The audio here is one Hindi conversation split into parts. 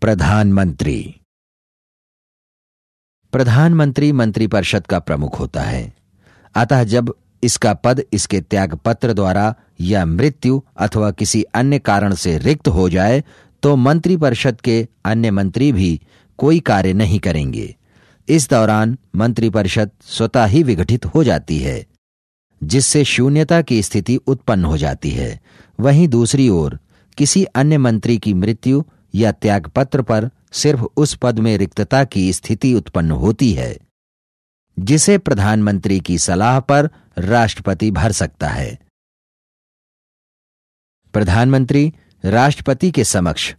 प्रधानमंत्री प्रधानमंत्री मंत्रिपरिषद का प्रमुख होता है अतः जब इसका पद इसके त्यागपत्र द्वारा या मृत्यु अथवा किसी अन्य कारण से रिक्त हो जाए तो मंत्रिपरिषद के अन्य मंत्री भी कोई कार्य नहीं करेंगे इस दौरान मंत्रिपरिषद स्वतः ही विघटित हो जाती है जिससे शून्यता की स्थिति उत्पन्न हो जाती है वहीं दूसरी ओर किसी अन्य मंत्री की मृत्यु या त्यागपत्र पर सिर्फ उस पद में रिक्तता की स्थिति उत्पन्न होती है जिसे प्रधानमंत्री की सलाह पर राष्ट्रपति भर सकता है प्रधानमंत्री राष्ट्रपति के समक्ष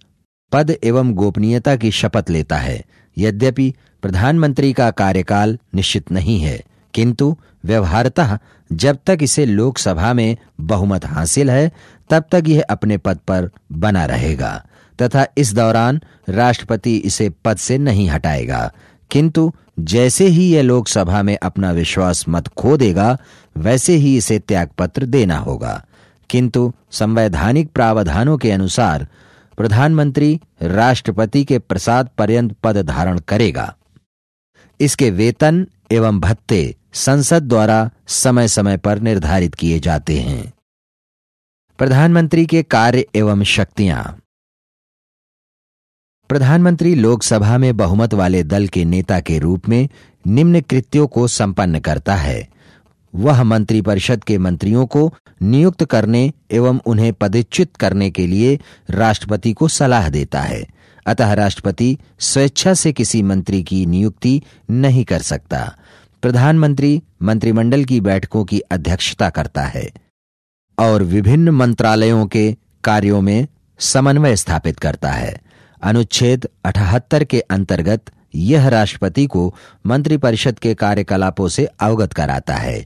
पद एवं गोपनीयता की शपथ लेता है यद्यपि प्रधानमंत्री का कार्यकाल निश्चित नहीं है किंतु व्यवहारतः जब तक इसे लोकसभा में बहुमत हासिल है तब तक यह अपने पद पर बना रहेगा तथा इस दौरान राष्ट्रपति इसे पद से नहीं हटाएगा किंतु जैसे ही यह लोकसभा में अपना विश्वास मत खो देगा वैसे ही इसे त्यागपत्र देना होगा किंतु संवैधानिक प्रावधानों के अनुसार प्रधानमंत्री राष्ट्रपति के प्रसाद पर्यंत पद धारण करेगा इसके वेतन एवं भत्ते संसद द्वारा समय समय पर निर्धारित किए जाते हैं प्रधानमंत्री के कार्य एवं शक्तियां प्रधानमंत्री लोकसभा में बहुमत वाले दल के नेता के रूप में निम्न कृत्यों को संपन्न करता है वह मंत्रिपरिषद के मंत्रियों को नियुक्त करने एवं उन्हें पदच्युत करने के लिए राष्ट्रपति को सलाह देता है अतः राष्ट्रपति स्वेच्छा से किसी मंत्री की नियुक्ति नहीं कर सकता प्रधानमंत्री मंत्रिमंडल की बैठकों की अध्यक्षता करता है और विभिन्न मंत्रालयों के कार्यों में समन्वय स्थापित करता है अनुच्छेद 78 के अंतर्गत यह राष्ट्रपति को मंत्रिपरिषद के कार्यकलापों से अवगत कराता है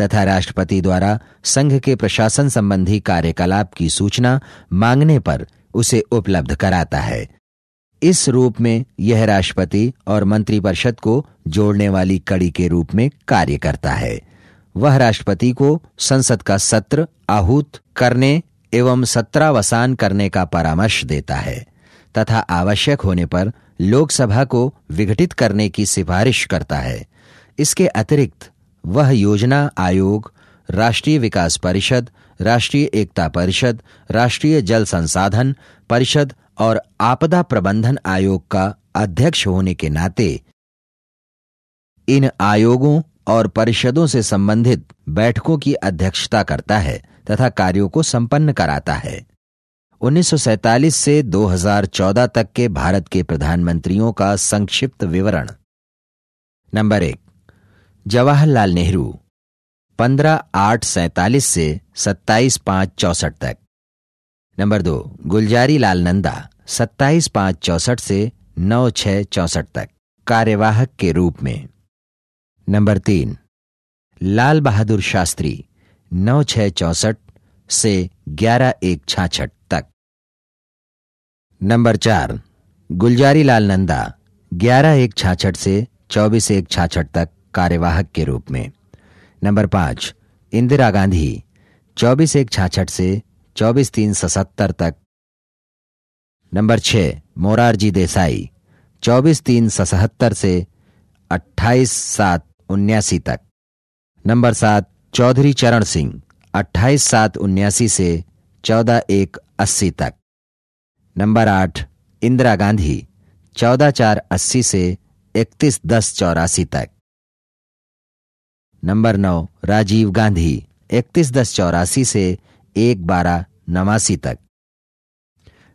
तथा राष्ट्रपति द्वारा संघ के प्रशासन संबंधी कार्यकलाप की सूचना मांगने पर उसे उपलब्ध कराता है इस रूप में यह राष्ट्रपति और मंत्रिपरिषद को जोड़ने वाली कड़ी के रूप में कार्य करता है वह राष्ट्रपति को संसद का सत्र आहूत करने एवं सत्रावसान करने का परामर्श देता है तथा आवश्यक होने पर लोकसभा को विघटित करने की सिफारिश करता है इसके अतिरिक्त वह योजना आयोग राष्ट्रीय विकास परिषद राष्ट्रीय एकता परिषद राष्ट्रीय जल संसाधन परिषद और आपदा प्रबंधन आयोग का अध्यक्ष होने के नाते इन आयोगों और परिषदों से संबंधित बैठकों की अध्यक्षता करता है तथा कार्यों को संपन्न कराता है 1947 से 2014 तक के भारत के प्रधानमंत्रियों का संक्षिप्त विवरण नंबर एक जवाहरलाल नेहरू 15 आठ सैतालीस से 27 पांच चौसठ तक नंबर दो गुलजारी लाल नंदा 27 पांच चौसठ से 9 छह चौसठ तक कार्यवाहक के रूप में नंबर तीन लाल बहादुर शास्त्री नौ छह चौसठ से ग्यारह एक छाछठ नंबर चार गुलजारी लाल नंदा ग्यारह एक छाछठ से चौबीस एक छाछठ तक कार्यवाहक के रूप में नंबर पांच इंदिरा गांधी चौबीस एक छाछठ से चौबीस तीन सतहत्तर तक नंबर छह मोरारजी देसाई चौबीस तीन सतहत्तर से अट्ठाईस सात उन्यासी तक नंबर सात चौधरी चरण सिंह अट्ठाईस सात उन्यासी से चौदह एक अस्सी तक नंबर आठ इंदिरा गांधी चौदह चार अस्सी से इकतीस दस चौरासी तक नंबर नौ राजीव गांधी इकतीस दस चौरासी से एक बारह नवासी तक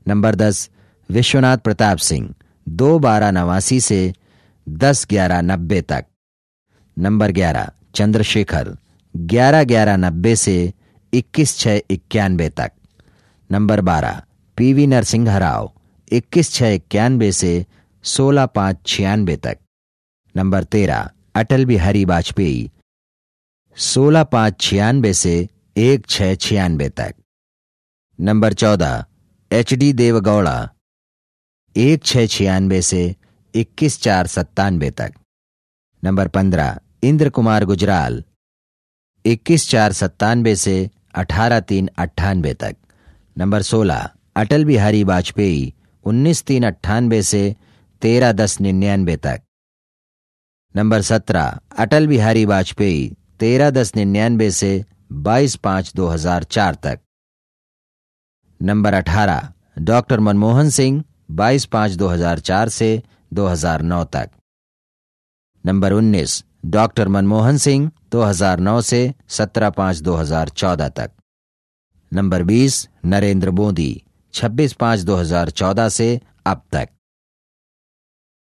नंबर दस विश्वनाथ प्रताप सिंह दो बारह नवासी से दस ग्यारह नब्बे तक नंबर ग्यारह चंद्रशेखर ग्यारह ग्यारह नब्बे से इक्कीस छः इक्यानबे तक नंबर बारह पीवी नरसिंह राव इक्कीस छः इक्यानबे से सोलह पाँच छियानबे तक नंबर तेरह अटल बिहारी वाजपेयी सोलह पाँच छियानबे से एक छः छियानबे तक नंबर चौदह एच डी देवगौड़ा एक छः छियानबे से इक्कीस चार सत्तानबे तक नंबर पंद्रह इंद्र कुमार गुजराल इक्कीस चार सत्तानबे से अठारह तीन अट्ठानबे तक नंबर सोलह अटल बिहारी वाजपेयी उन्नीस तीन अट्ठानबे से तेरह दस निन्यानबे तक नंबर सत्रह अटल बिहारी वाजपेयी तेरह दस निन्यानबे से बाईस पांच दो हजार चार तक नंबर अठारह डॉक्टर मनमोहन सिंह बाईस पांच दो हजार चार से दो हजार नौ तक नंबर उन्नीस डॉक्टर मनमोहन सिंह दो हजार नौ से सत्रह पांच दो हजार चौदह तक नंबर बीस नरेंद्र मोदी छब्बीस पांच दो हजार चौदह से अब तक